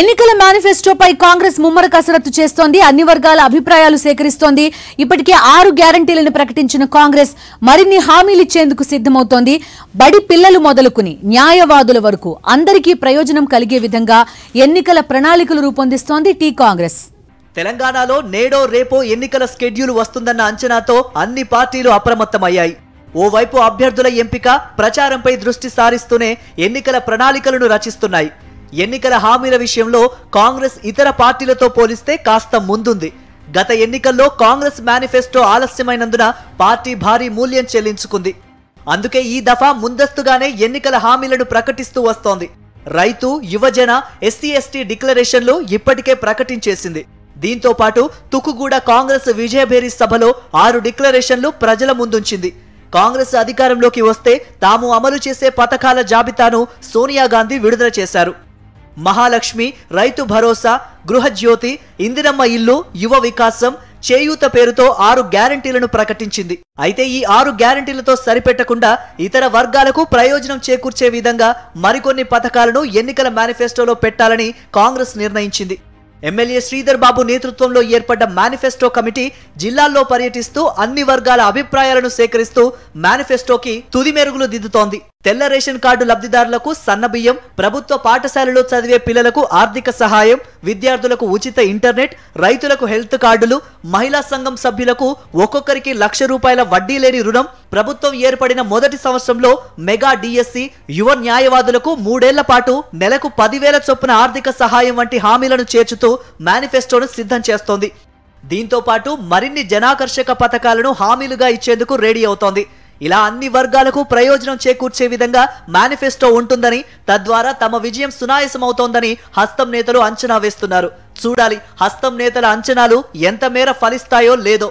ఎన్నికల మేనిఫెస్టోపై కాంగ్రెస్ ముమ్మర కసరత్తు చేస్తోంది అన్ని వర్గాల అభిప్రాయాలు సేకరిస్తోంది ఇప్పటికే ఆరు గ్యారంటీలను ప్రకటించిన కాంగ్రెస్ మరిన్ని హామీలిచ్చేందుకు సిద్దమవుతోంది బడి పిల్లలు మొదలుకుని న్యాయవాదుల వరకు అందరికీ ప్రయోజనం కలిగే విధంగా ఎన్నికల ప్రణాళికలు రూపొందిస్తోంది టీ కాంగ్రెస్ తెలంగాణలో నేడో రేపో ఎన్నికల స్కెడ్యూల్ వస్తుందన్న అంచనాతో అన్ని పార్టీలు అప్రమత్తమయ్యాయి ఓవైపు అభ్యర్థుల ఎంపిక ప్రచారంపై దృష్టి సారిస్తూనే ఎన్నికల ప్రణాళికలను రచిస్తున్నాయి ఎన్నికల హామీల విషయంలో కాంగ్రెస్ ఇతర పార్టీలతో పోలిస్తే కాస్త ముందుంది గత ఎన్నికల్లో కాంగ్రెస్ మేనిఫెస్టో ఆలస్యమైనందున పార్టీ భారీ మూల్యం చెల్లించుకుంది అందుకే ఈ దఫా ముందస్తుగానే ఎన్నికల హామీలను ప్రకటిస్తూ వస్తోంది రైతు యువజన ఎస్సీ ఎస్టీ డిక్లరేషన్లు ఇప్పటికే ప్రకటించేసింది దీంతో పాటు తుకుగూడ కాంగ్రెస్ విజయభేరి సభలో ఆరు డిక్లరేషన్లు ప్రజల ముందుంచింది కాంగ్రెస్ అధికారంలోకి వస్తే తాము అమలు చేసే పథకాల జాబితాను సోనియా గాంధీ విడుదల చేశారు మహాలక్ష్మి రైతు భరోసా గృహజ్యోతి ఇందిరమ్మ ఇల్లు యువ వికాసం చేయూత పేరుతో ఆరు గ్యారంటీలను ప్రకటించింది అయితే ఈ ఆరు గ్యారంటీలతో సరిపెట్టకుండా ఇతర వర్గాలకు ప్రయోజనం చేకూర్చే విధంగా మరికొన్ని పథకాలను ఎన్నికల మేనిఫెస్టోలో పెట్టాలని కాంగ్రెస్ నిర్ణయించింది ఎమ్మెల్యే శ్రీధర్ బాబు నేతృత్వంలో ఏర్పడ్డ మేనిఫెస్టో కమిటీ జిల్లాల్లో పర్యటిస్తూ అన్ని వర్గాల అభిప్రాయాలను సేకరిస్తూ మేనిఫెస్టోకి తుది మెరుగులు దిద్దుతోంది తెల్ల రేషన్ కార్డు లబ్ధిదారులకు సన్నబియ్యం ప్రభుత్వ పాఠశాలలో చదివే పిల్లలకు ఆర్థిక సహాయం విద్యార్థులకు ఉచిత ఇంటర్నెట్ రైతులకు హెల్త్ కార్డులు మహిళా సంఘం సభ్యులకు ఒక్కొక్కరికి లక్ష రూపాయల వడ్డీ లేని రుణం ప్రభుత్వం ఏర్పడిన మొదటి సంవత్సరంలో మెగా డిఎస్సి యువ న్యాయవాదులకు మూడేళ్ల పాటు నెలకు పదివేల చొప్పున ఆర్థిక సహాయం వంటి హామీలను చేర్చుతూ మేనిఫెస్టోను సిద్ధం చేస్తోంది దీంతో పాటు మరిన్ని జనాకర్షక పథకాలను హామీలుగా ఇచ్చేందుకు రెడీ అవుతోంది ఇలా అన్ని వర్గాలకు ప్రయోజనం చేకూర్చే విధంగా మేనిఫెస్టో ఉంటుందని తద్వారా తమ విజయం సునాయసమవుతోందని హస్తం నేతలు అంచనా వేస్తున్నారు చూడాలి హస్తం నేతల అంచనాలు ఎంత మేర ఫలిస్తాయో లేదో